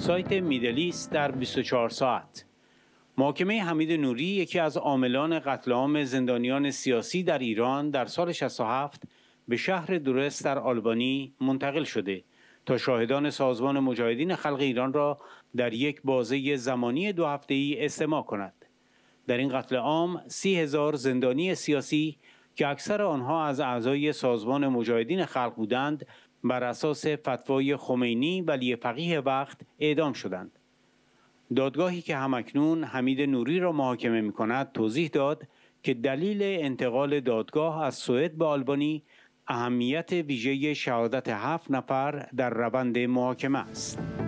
سایت میدلیس در 24 ساعت محاکمه حمید نوری یکی از عاملان قتل عام زندانیان سیاسی در ایران در سال 67 به شهر درست در آلبانی منتقل شده تا شاهدان سازمان مجاهدین خلق ایران را در یک بازه زمانی دو هفته ای استماع کند در این قتل عام سی هزار زندانی سیاسی که اکثر آنها از اعضای سازمان مجاهدین خلق بودند بر اساس فتوای خمینی ولی فقیه وقت اعدام شدند. دادگاهی که همکنون حمید نوری را محاکمه می کند توضیح داد که دلیل انتقال دادگاه از سوئد به آلبانی اهمیت ویژه شهادت هفت نفر در روند محاکمه است.